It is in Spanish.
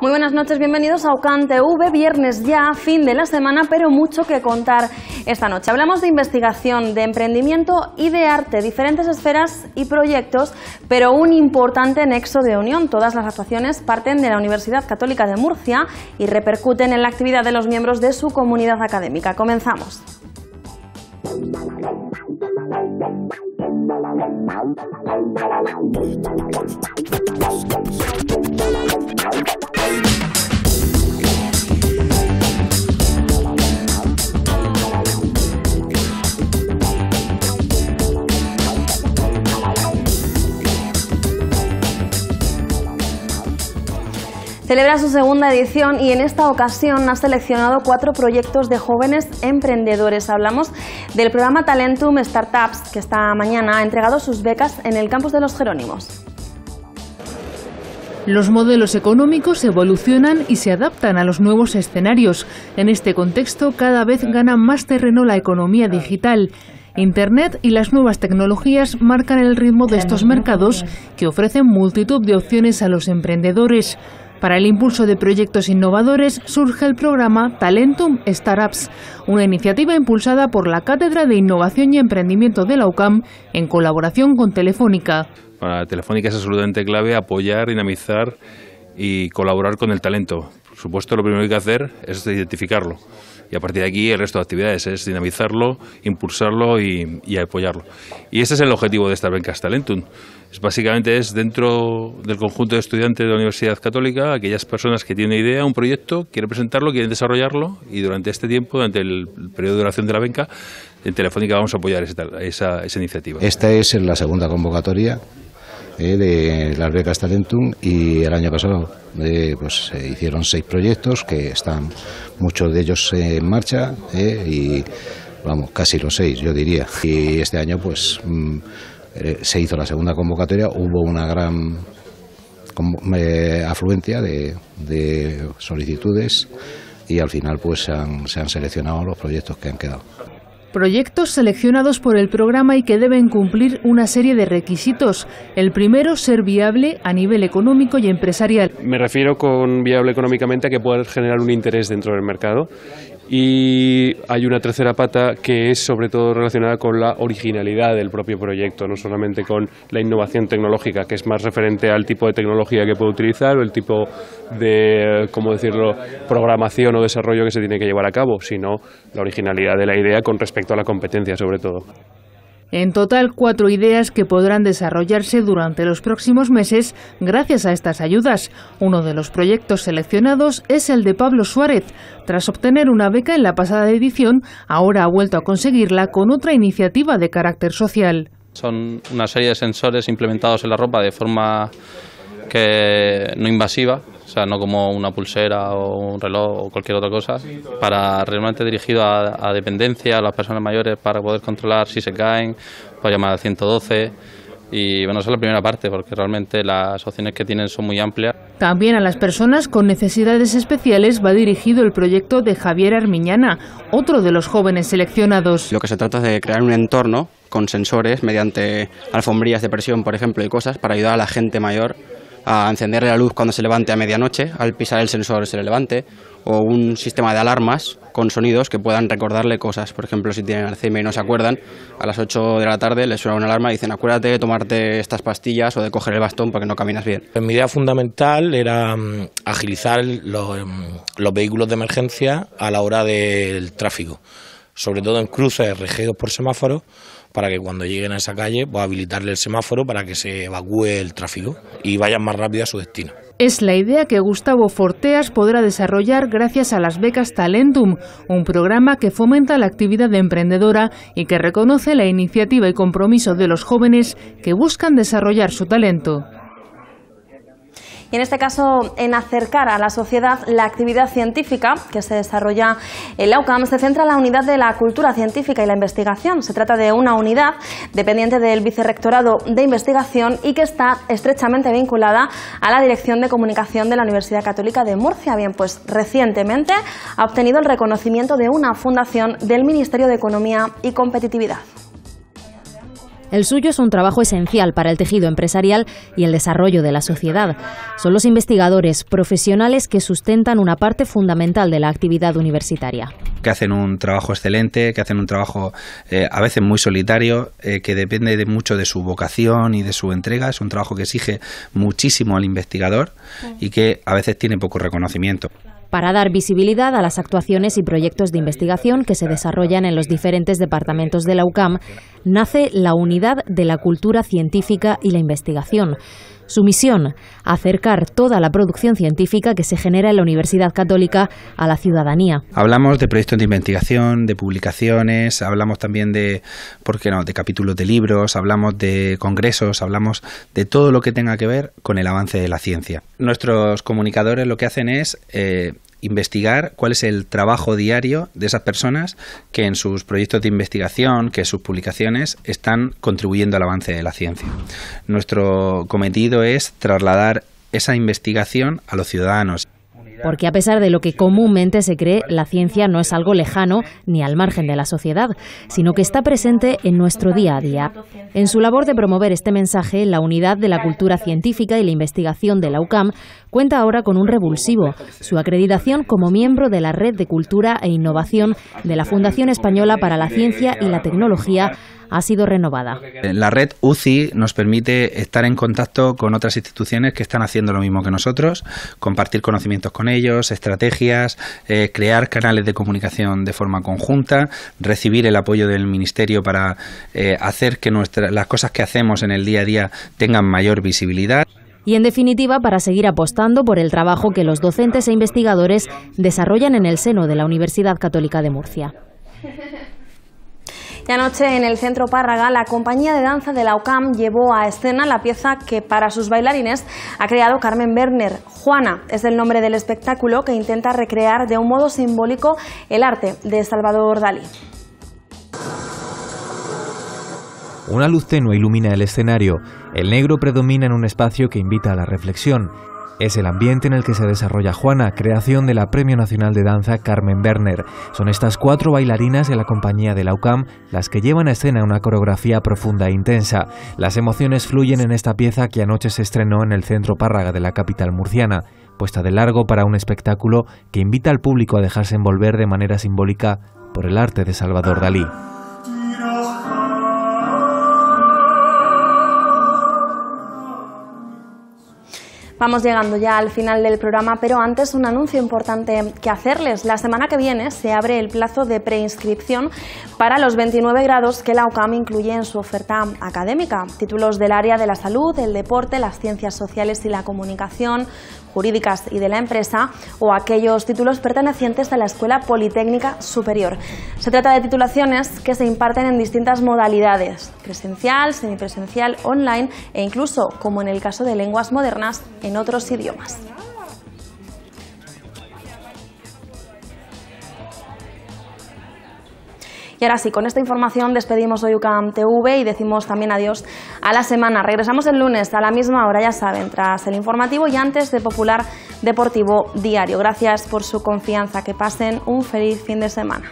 Muy buenas noches, bienvenidos a Ocante TV, viernes ya, fin de la semana, pero mucho que contar esta noche. Hablamos de investigación, de emprendimiento y de arte, diferentes esferas y proyectos, pero un importante nexo de unión. Todas las actuaciones parten de la Universidad Católica de Murcia y repercuten en la actividad de los miembros de su comunidad académica. Comenzamos. celebra su segunda edición y en esta ocasión ha seleccionado cuatro proyectos de jóvenes emprendedores. Hablamos del programa Talentum Startups, que esta mañana ha entregado sus becas en el campus de los Jerónimos. Los modelos económicos evolucionan y se adaptan a los nuevos escenarios. En este contexto, cada vez gana más terreno la economía digital. Internet y las nuevas tecnologías marcan el ritmo de estos mercados que ofrecen multitud de opciones a los emprendedores. Para el impulso de proyectos innovadores surge el programa Talentum Startups, una iniciativa impulsada por la Cátedra de Innovación y Emprendimiento de la UCAM en colaboración con Telefónica. Para Telefónica es absolutamente clave apoyar, dinamizar y colaborar con el talento. Por supuesto, lo primero que hay que hacer es identificarlo. Y a partir de aquí el resto de actividades es dinamizarlo, impulsarlo y, apoyarlo. Y ese es el objetivo de esta Bencas Talentum. Es, básicamente es dentro del conjunto de estudiantes de la Universidad Católica, aquellas personas que tienen idea, un proyecto, quieren presentarlo, quieren desarrollarlo y durante este tiempo, durante el periodo de duración de la Benca, en Telefónica vamos a apoyar esa, iniciativa. Esta es la segunda convocatoria eh, de las becas Talentum y el año pasado eh, pues se hicieron seis proyectos que están muchos de ellos en marcha eh, y vamos casi los seis yo diría y este año pues mm, se hizo la segunda convocatoria hubo una gran afluencia de, solicitudes y al final pues se han seleccionado los proyectos que han quedado. Proyectos seleccionados por el programa y que deben cumplir una serie de requisitos. El primero, ser viable a nivel económico y empresarial. Me refiero con viable económicamente a que pueda generar un interés dentro del mercado y hay una tercera pata que es sobre todo relacionada con la originalidad del propio proyecto, no solamente con la innovación tecnológica, que es más referente al tipo de tecnología que puede utilizar o el tipo de, cómo decirlo, programación o desarrollo que se tiene que llevar a cabo, sino la originalidad de la idea con respecto a la competencia sobre todo. En total, cuatro ideas que podrán desarrollarse durante los próximos meses gracias a estas ayudas. Uno de los proyectos seleccionados es el de Pablo Suárez. Tras obtener una beca en la pasada edición, ahora ha vuelto a conseguirla con otra iniciativa de carácter social. Son una serie de sensores implementados en la ropa de forma que no invasiva ...o sea, no como una pulsera o un reloj o cualquier otra cosa, para realmente dirigido a, dependencia, a las personas mayores, para poder controlar si se caen, para pues llamar al 112. Y bueno, esa es la primera parte, porque realmente las opciones que tienen son muy amplias. También a las personas con necesidades especiales va dirigido el proyecto de Javier Armiñana, otro de los jóvenes seleccionados. Lo que se trata es de crear un entorno con sensores mediante alfombrillas de presión, por ejemplo, y cosas para ayudar a la gente mayor a encenderle la luz cuando se levante a medianoche, al pisar el sensor se le levante, o un sistema de alarmas con sonidos que puedan recordarle cosas. Por ejemplo, si tienen Alzheimer y no se acuerdan, a las 8 de la tarde les suena una alarma y dicen acuérdate de tomarte estas pastillas o de coger el bastón porque no caminas bien. Mi idea fundamental era mm, agilizar mm, los vehículos de emergencia a la hora del tráfico sobre todo en cruces regidos por semáforo, para que cuando lleguen a esa calle, pues habilitarle el semáforo para que se evacúe el tráfico y vayan más rápido a su destino. Es la idea que Gustavo Forteas podrá desarrollar gracias a las becas Talentum, un programa que fomenta la actividad emprendedora y que reconoce la iniciativa y compromiso de los jóvenes que buscan desarrollar su talento y en este caso en acercar a la sociedad la actividad científica que se desarrolla en la UCAM. Se centra en la unidad de la cultura científica y la investigación. Se trata de una unidad dependiente del Vicerrectorado de Investigación y que está estrechamente vinculada a la Dirección de Comunicación de la Universidad Católica de Murcia. Bien, pues recientemente ha obtenido el reconocimiento de una fundación del Ministerio de Economía y Competitividad. El suyo es un trabajo esencial para el tejido empresarial y el desarrollo de la sociedad. Son los investigadores profesionales que sustentan una parte fundamental de la actividad universitaria. Que hacen un trabajo excelente, que hacen un trabajo eh, a veces muy solitario, eh, que depende de mucho de su vocación y de su entrega. Es un trabajo que exige muchísimo al investigador y que a veces tiene poco reconocimiento para dar visibilidad a las actuaciones y proyectos de investigación que se desarrollan en los diferentes departamentos de la UCAM, nace la Unidad de la Cultura Científica y la Investigación. Su misión, acercar toda la producción científica que se genera en la Universidad Católica a la ciudadanía. Hablamos de proyectos de investigación, de publicaciones, hablamos también de, ¿por qué no?, de capítulos de libros, hablamos de congresos, hablamos de todo lo que tenga que ver con el avance de la ciencia. Nuestros comunicadores lo que hacen es eh, investigar cuál es el trabajo diario de esas personas que en sus proyectos de investigación, que sus publicaciones están contribuyendo al avance de la ciencia. Nuestro cometido es trasladar esa investigación a los ciudadanos porque a pesar de lo que comúnmente se cree, la ciencia no es algo lejano ni al margen de la sociedad, sino que está presente en nuestro día a día. En su labor de promover este mensaje, la Unidad de la Cultura Científica y la Investigación de la UCAM cuenta ahora con un revulsivo, su acreditación como miembro de la Red de Cultura e Innovación de la Fundación Española para la Ciencia y la Tecnología ha sido renovada. La red UCI nos permite estar en contacto con otras instituciones que están haciendo lo mismo que nosotros, compartir conocimientos con ellos, estrategias, eh, crear canales de comunicación de forma conjunta, recibir el apoyo del ministerio para eh, hacer que nuestra, las cosas que hacemos en el día a día tengan mayor visibilidad y, en definitiva, para seguir apostando por el trabajo que los docentes e investigadores desarrollan en el seno de la Universidad Católica de Murcia. Y anoche en el Centro Párraga, la compañía de danza de la OCAM llevó a escena la pieza que para sus bailarines ha creado Carmen Werner. Juana es el nombre del espectáculo que intenta recrear de un modo simbólico el arte de Salvador Dalí. Una luz tenue ilumina el escenario. El negro predomina en un espacio que invita a la reflexión. Es el ambiente en el que se desarrolla Juana, creación de la Premio Nacional de Danza Carmen Werner. Son estas cuatro bailarinas de la compañía de la UCAM las que llevan a escena una coreografía profunda e intensa. Las emociones fluyen en esta pieza que anoche se estrenó en el centro Párraga de la capital murciana, puesta de largo para un espectáculo que invita al público a dejarse envolver de manera simbólica por el arte de Salvador Dalí. Vamos llegando ya al final del programa, pero antes un anuncio importante que hacerles. La semana que viene se abre el plazo de preinscripción para los 29 grados que la UCAM incluye en su oferta académica. Títulos del área de la salud, el deporte, las ciencias sociales y la comunicación, jurídicas y de la empresa o aquellos títulos pertenecientes a la Escuela Politécnica Superior. Se trata de titulaciones que se imparten en distintas modalidades, presencial, semipresencial, online e incluso, como en el caso de lenguas modernas, en en otros idiomas. Y ahora sí, con esta información despedimos hoy UCAM TV y decimos también adiós a la semana. Regresamos el lunes a la misma hora, ya saben, tras el informativo y antes de Popular Deportivo Diario. Gracias por su confianza. Que pasen un feliz fin de semana.